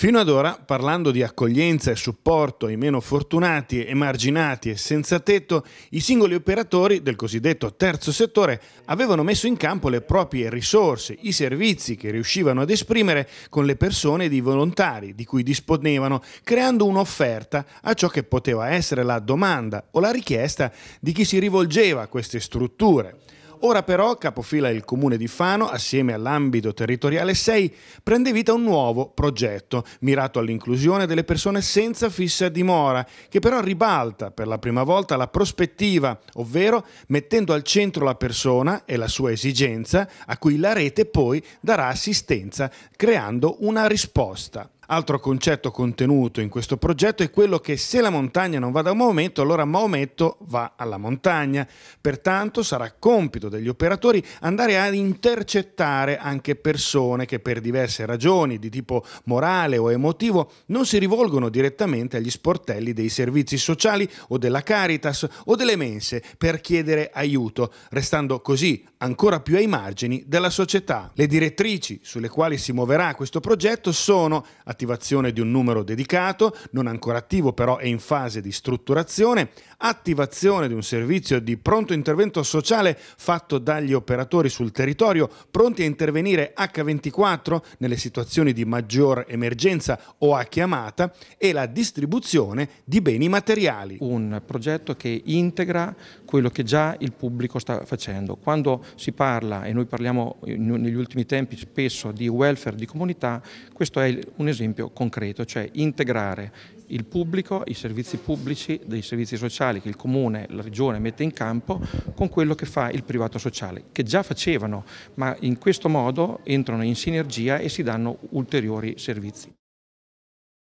Fino ad ora, parlando di accoglienza e supporto ai meno fortunati, emarginati e senza tetto, i singoli operatori del cosiddetto terzo settore avevano messo in campo le proprie risorse, i servizi che riuscivano ad esprimere con le persone e i volontari di cui disponevano, creando un'offerta a ciò che poteva essere la domanda o la richiesta di chi si rivolgeva a queste strutture. Ora però capofila il comune di Fano, assieme all'ambito territoriale 6, prende vita un nuovo progetto mirato all'inclusione delle persone senza fissa dimora, che però ribalta per la prima volta la prospettiva, ovvero mettendo al centro la persona e la sua esigenza, a cui la rete poi darà assistenza, creando una risposta. Altro concetto contenuto in questo progetto è quello che se la montagna non va da Maometto, allora Maometto va alla montagna. Pertanto sarà compito degli operatori andare ad intercettare anche persone che per diverse ragioni di tipo morale o emotivo non si rivolgono direttamente agli sportelli dei servizi sociali o della Caritas o delle mense per chiedere aiuto, restando così ancora più ai margini della società. Le direttrici sulle quali si muoverà questo progetto sono attivazione di un numero dedicato, non ancora attivo però è in fase di strutturazione, attivazione di un servizio di pronto intervento sociale fatto dagli operatori sul territorio, pronti a intervenire H24 nelle situazioni di maggior emergenza o a chiamata e la distribuzione di beni materiali. Un progetto che integra quello che già il pubblico sta facendo. Quando si parla, e noi parliamo negli ultimi tempi spesso di welfare di comunità, questo è un esempio esempio concreto, cioè integrare il pubblico, i servizi pubblici, dei servizi sociali che il comune, la regione mette in campo con quello che fa il privato sociale, che già facevano, ma in questo modo entrano in sinergia e si danno ulteriori servizi.